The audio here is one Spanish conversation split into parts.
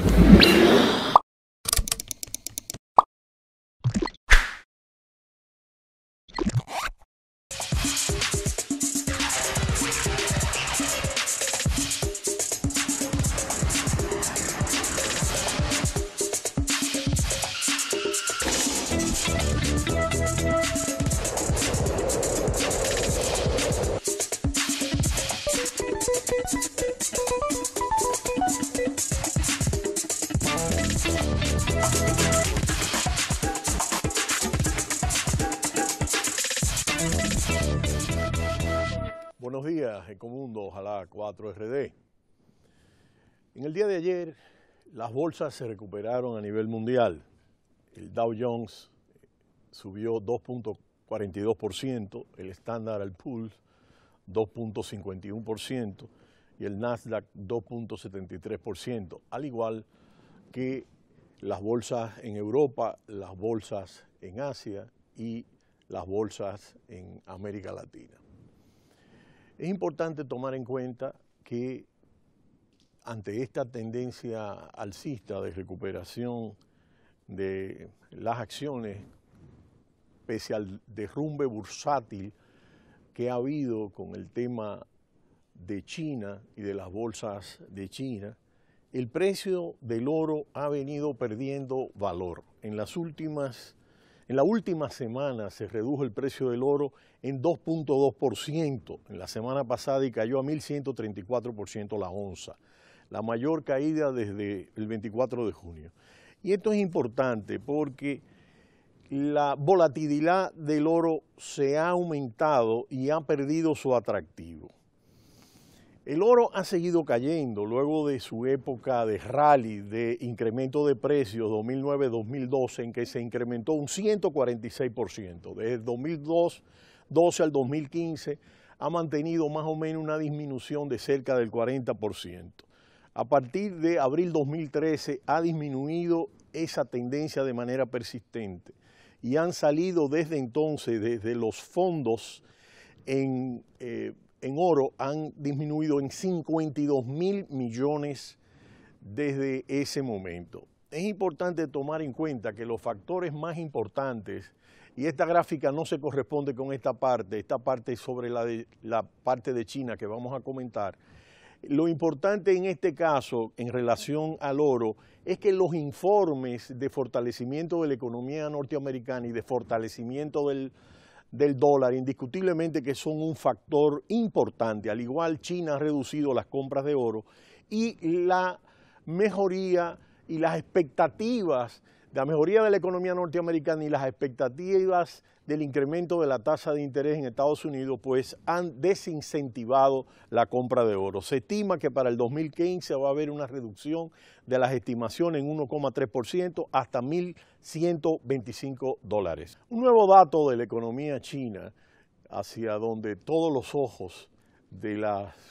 Thank you. buenos días, Ecomundo, ojalá 4RD. En el día de ayer, las bolsas se recuperaron a nivel mundial. El Dow Jones subió 2.42%, el Standard Poor's 2.51% y el Nasdaq 2.73%, al igual que las bolsas en Europa, las bolsas en Asia y las bolsas en América Latina. Es importante tomar en cuenta que ante esta tendencia alcista de recuperación de las acciones, pese al derrumbe bursátil que ha habido con el tema de China y de las bolsas de China, el precio del oro ha venido perdiendo valor. En las últimas en la última semana se redujo el precio del oro en 2.2% en la semana pasada y cayó a 1.134% la onza, la mayor caída desde el 24 de junio. Y esto es importante porque la volatilidad del oro se ha aumentado y ha perdido su atractivo. El oro ha seguido cayendo luego de su época de rally, de incremento de precios 2009-2012, en que se incrementó un 146%. Desde 2002 12 al 2015 ha mantenido más o menos una disminución de cerca del 40%. A partir de abril 2013 ha disminuido esa tendencia de manera persistente y han salido desde entonces, desde los fondos en, eh, en oro, han disminuido en 52 mil millones desde ese momento. Es importante tomar en cuenta que los factores más importantes y esta gráfica no se corresponde con esta parte, esta parte sobre la, parte de China que vamos a comentar. Lo importante en este caso, en relación al oro, es que los informes de fortalecimiento de la economía norteamericana y de fortalecimiento del, del dólar, indiscutiblemente que son un factor importante, al igual China ha reducido las compras de oro y la mejoría y las expectativas la mejoría de la economía norteamericana y las expectativas del incremento de la tasa de interés en Estados Unidos pues han desincentivado la compra de oro. Se estima que para el 2015 va a haber una reducción de las estimaciones en 1,3% hasta 1.125 dólares. Un nuevo dato de la economía china hacia donde todos los ojos de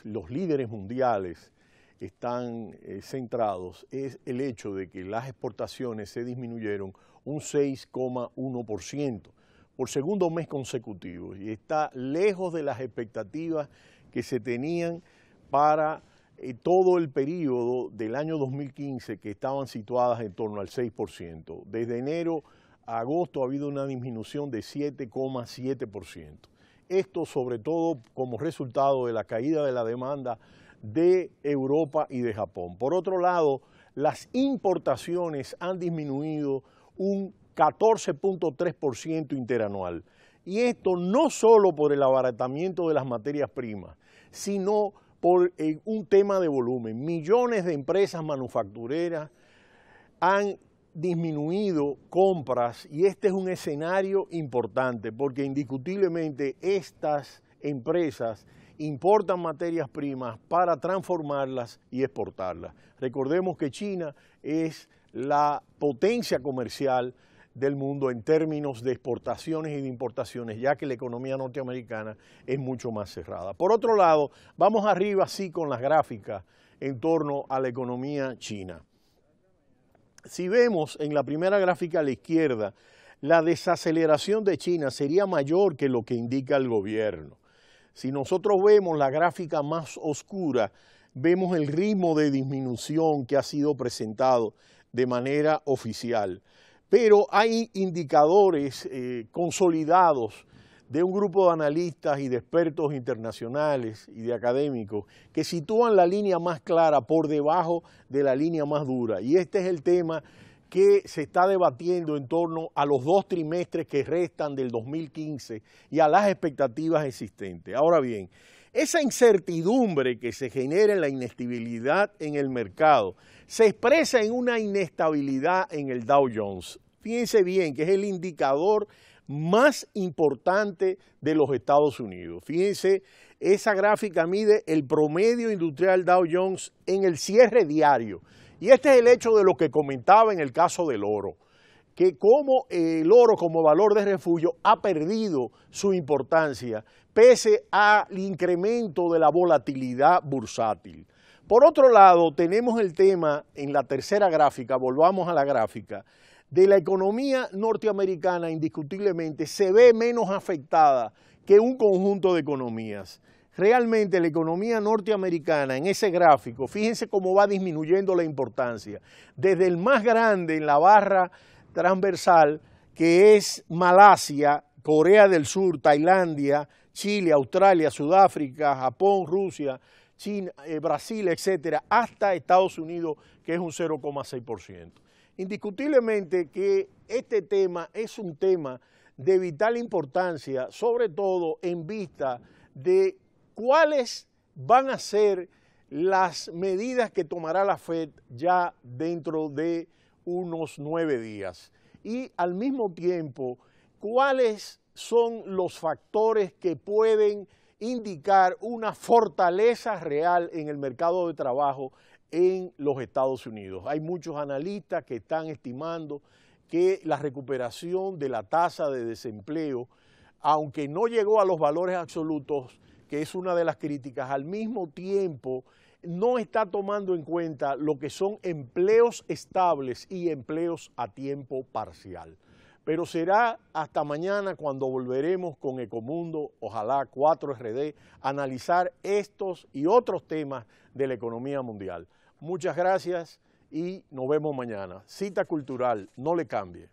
los líderes mundiales están eh, centrados es el hecho de que las exportaciones se disminuyeron un 6,1% por segundo mes consecutivo y está lejos de las expectativas que se tenían para eh, todo el periodo del año 2015 que estaban situadas en torno al 6%. Desde enero a agosto ha habido una disminución de 7,7%. Esto sobre todo como resultado de la caída de la demanda de Europa y de Japón. Por otro lado, las importaciones han disminuido un 14.3% interanual. Y esto no solo por el abaratamiento de las materias primas, sino por eh, un tema de volumen. Millones de empresas manufactureras han disminuido compras y este es un escenario importante porque indiscutiblemente estas empresas importan materias primas para transformarlas y exportarlas. Recordemos que China es la potencia comercial del mundo en términos de exportaciones y de importaciones, ya que la economía norteamericana es mucho más cerrada. Por otro lado, vamos arriba así con las gráficas en torno a la economía china. Si vemos en la primera gráfica a la izquierda, la desaceleración de China sería mayor que lo que indica el gobierno. Si nosotros vemos la gráfica más oscura, vemos el ritmo de disminución que ha sido presentado de manera oficial. Pero hay indicadores eh, consolidados de un grupo de analistas y de expertos internacionales y de académicos que sitúan la línea más clara por debajo de la línea más dura. Y este es el tema que se está debatiendo en torno a los dos trimestres que restan del 2015 y a las expectativas existentes. Ahora bien, esa incertidumbre que se genera en la inestabilidad en el mercado se expresa en una inestabilidad en el Dow Jones. Fíjense bien que es el indicador más importante de los Estados Unidos. Fíjense, esa gráfica mide el promedio industrial Dow Jones en el cierre diario y este es el hecho de lo que comentaba en el caso del oro, que como el oro como valor de refugio ha perdido su importancia pese al incremento de la volatilidad bursátil. Por otro lado, tenemos el tema en la tercera gráfica, volvamos a la gráfica, de la economía norteamericana indiscutiblemente se ve menos afectada que un conjunto de economías realmente la economía norteamericana en ese gráfico, fíjense cómo va disminuyendo la importancia, desde el más grande en la barra transversal, que es Malasia, Corea del Sur, Tailandia, Chile, Australia, Sudáfrica, Japón, Rusia, China, eh, Brasil, etcétera, hasta Estados Unidos, que es un 0,6%. Indiscutiblemente que este tema es un tema de vital importancia, sobre todo en vista de cuáles van a ser las medidas que tomará la Fed ya dentro de unos nueve días. Y al mismo tiempo, cuáles son los factores que pueden indicar una fortaleza real en el mercado de trabajo en los Estados Unidos. Hay muchos analistas que están estimando que la recuperación de la tasa de desempleo, aunque no llegó a los valores absolutos, que es una de las críticas, al mismo tiempo no está tomando en cuenta lo que son empleos estables y empleos a tiempo parcial. Pero será hasta mañana cuando volveremos con Ecomundo, ojalá 4RD, analizar estos y otros temas de la economía mundial. Muchas gracias y nos vemos mañana. Cita cultural, no le cambie.